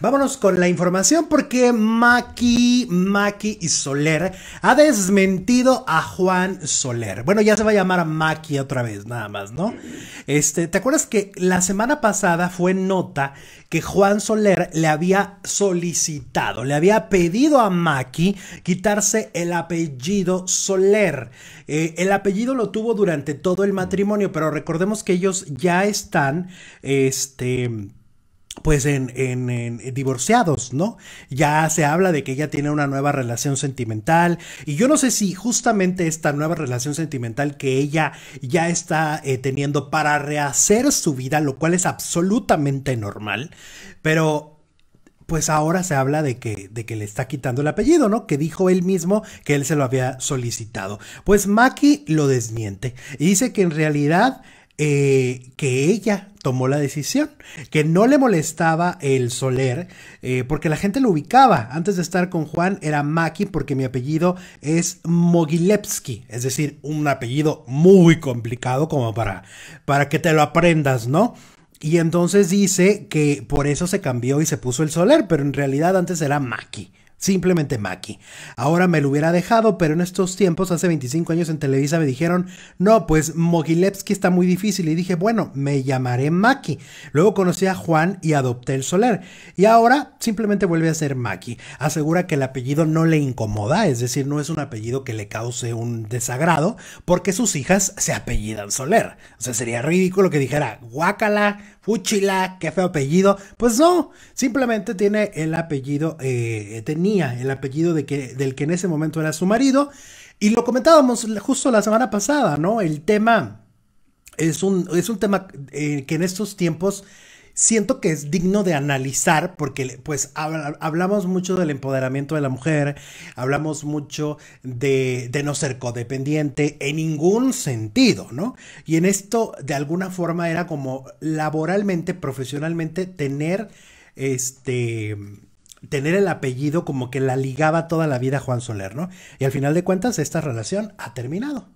Vámonos con la información porque Maki, Maki y Soler ha desmentido a Juan Soler. Bueno, ya se va a llamar Maki otra vez, nada más, ¿no? Este, ¿te acuerdas que la semana pasada fue nota que Juan Soler le había solicitado, le había pedido a Maki quitarse el apellido Soler? Eh, el apellido lo tuvo durante todo el matrimonio, pero recordemos que ellos ya están, este pues en, en, divorciados, ¿no? Ya se habla de que ella tiene una nueva relación sentimental y yo no sé si justamente esta nueva relación sentimental que ella ya está eh, teniendo para rehacer su vida, lo cual es absolutamente normal, pero pues ahora se habla de que, de que le está quitando el apellido, ¿no? Que dijo él mismo que él se lo había solicitado. Pues Maki lo desmiente y dice que en realidad eh, que ella tomó la decisión, que no le molestaba el Soler, eh, porque la gente lo ubicaba. Antes de estar con Juan era Maki, porque mi apellido es Mogilevsky, es decir, un apellido muy complicado como para, para que te lo aprendas, ¿no? Y entonces dice que por eso se cambió y se puso el Soler, pero en realidad antes era Maki. Simplemente Maki. Ahora me lo hubiera dejado, pero en estos tiempos, hace 25 años en Televisa, me dijeron, no, pues Mogilevsky está muy difícil. Y dije, bueno, me llamaré Maki. Luego conocí a Juan y adopté el Soler. Y ahora simplemente vuelve a ser Maki. Asegura que el apellido no le incomoda, es decir, no es un apellido que le cause un desagrado, porque sus hijas se apellidan Soler. O sea, sería ridículo que dijera, guácala, Fuchila, qué feo apellido. Pues no, simplemente tiene el apellido, eh, eh, tenía el apellido de que, del que en ese momento era su marido. Y lo comentábamos justo la semana pasada, ¿no? El tema es un, es un tema eh, que en estos tiempos siento que es digno de analizar porque pues hablamos mucho del empoderamiento de la mujer, hablamos mucho de, no ser codependiente en ningún sentido, ¿no? Y en esto de alguna forma era como laboralmente, profesionalmente, tener este... Tener el apellido como que la ligaba toda la vida a Juan Soler, ¿no? Y al final de cuentas, esta relación ha terminado.